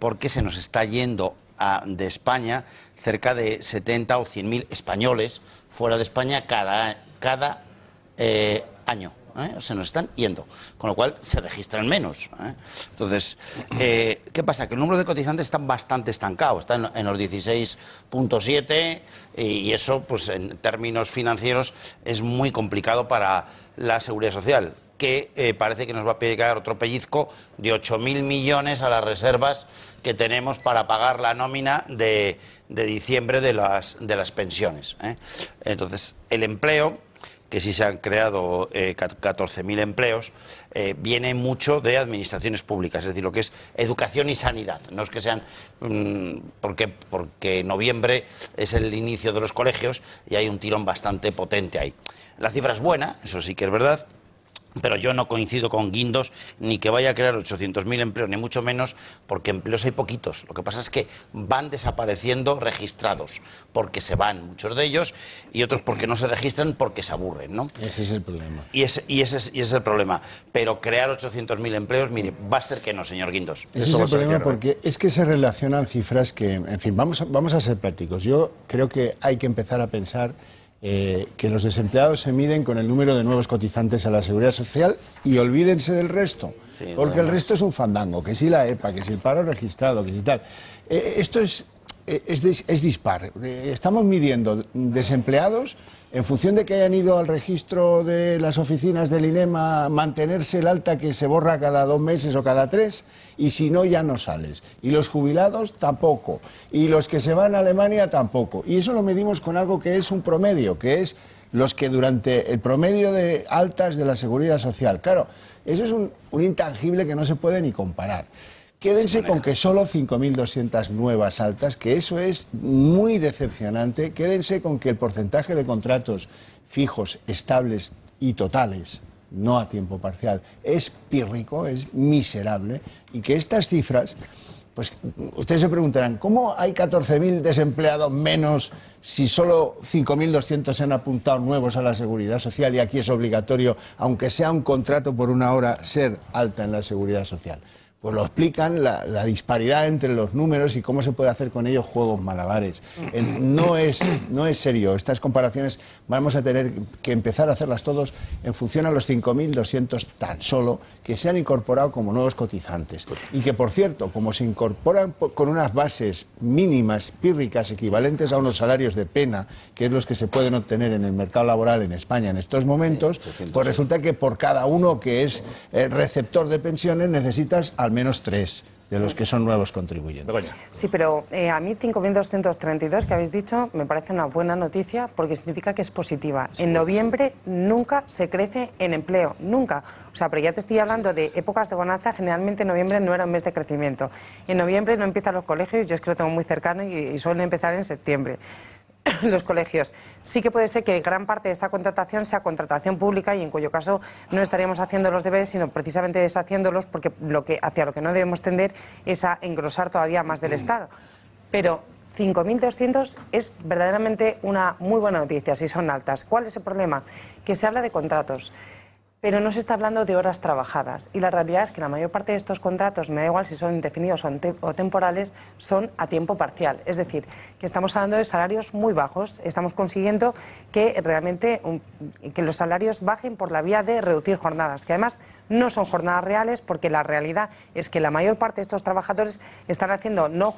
porque se nos está yendo de España cerca de 70 o 100 mil españoles fuera de España cada, eh, año. ¿eh? Se nos están yendo, con lo cual se registran menos. ¿eh? Entonces, ¿qué pasa? Que el número de cotizantes está bastante estancado, está en, los 16.7 y, y eso, pues en términos financieros, es muy complicado para la seguridad social que eh, parece que nos va a pegar otro pellizco de 8.000 millones a las reservas que tenemos para pagar la nómina de, diciembre de las, pensiones. ¿eh? Entonces, el empleo, que sí se han creado 14.000 eh, empleos, viene mucho de administraciones públicas, es decir, lo que es educación y sanidad. No es que sean. Mm, porque, porque noviembre es el inicio de los colegios y hay un tirón bastante potente ahí. La cifra es buena, eso sí que es verdad. Pero yo no coincido con Guindos ni que vaya a crear 800.000 empleos, ni mucho menos, porque empleos hay poquitos. Lo que pasa es que van desapareciendo registrados, porque se van muchos de ellos, y otros porque no se registran porque se aburren, ¿no? Ese es el problema. Y ese, es, el problema. Pero crear 800.000 empleos, mire, va a ser que no, señor Guindos. es ¿eh? porque es que se relacionan cifras que, en fin, vamos a ser prácticos. Yo creo que hay que empezar a pensar eh, que los desempleados se miden con el número de nuevos cotizantes a la seguridad social y olvídense del resto, porque el resto es un fandango, que si la EPA, que si el paro registrado, que si tal. Eh, esto es eh, es, dispar. Eh, estamos midiendo desempleados en función de que hayan ido al registro de las oficinas del INEMA mantenerse el alta que se borra cada dos meses o cada tres, y si no ya no sales. Y los jubilados tampoco. Y los que se van a Alemania tampoco. Y eso lo medimos con algo que es un promedio, que es los que durante el promedio de altas de la seguridad social. Claro, eso es un intangible que no se puede ni comparar. Quédense con que solo 5.200 nuevas altas, que eso es muy decepcionante. Quédense con que el porcentaje de contratos fijos, estables y totales, no a tiempo parcial, es pírrico, es miserable. Y que estas cifras, pues ustedes se preguntarán, ¿cómo hay 14.000 desempleados menos si solo 5.200 se han apuntado nuevos a la seguridad social y aquí es obligatorio, aunque sea un contrato por una hora, ser alta en la seguridad social? pues lo explican, la, disparidad entre los números y cómo se puede hacer con ellos juegos malabares. no, es, no es serio. Estas comparaciones vamos a tener que empezar a hacerlas todos en función a los 5.200 tan solo que se han incorporado como nuevos cotizantes. Y que, por cierto, como se incorporan con unas bases mínimas, pírricas, equivalentes a unos salarios de pena, que es los que se pueden obtener en el mercado laboral en España en estos momentos, pues resulta que por cada uno que es eh, receptor de pensiones necesitas al menos tres de los que son nuevos contribuyentes. Sí, pero eh, a mí 5.232 que habéis dicho me parece una buena noticia porque significa que es positiva. en noviembre nunca se crece en empleo, nunca. O sea, pero ya te estoy hablando de épocas de bonanza, generalmente noviembre no era un mes de crecimiento. En noviembre no empiezan los colegios, yo es que lo tengo muy cercano y, y suelen empezar en septiembre. los colegios. Sí que puede ser que gran parte de esta contratación sea contratación pública y en cuyo caso no estaríamos haciendo los deberes, sino precisamente deshaciéndolos porque lo que, hacia lo que no debemos tender es a engrosar todavía más del mm. Estado. Pero 5.200 es verdaderamente una muy buena noticia si son altas. ¿Cuál es el problema? Que se habla de contratos pero no se está hablando de horas trabajadas. Y la realidad es que la mayor parte de estos contratos, me da igual si son indefinidos o temporales, son a tiempo parcial. Es decir, que estamos hablando de salarios muy bajos. Estamos consiguiendo que realmente que los salarios bajen por la vía de reducir jornadas, que además no son jornadas reales porque la realidad es que la mayor parte de estos trabajadores están haciendo no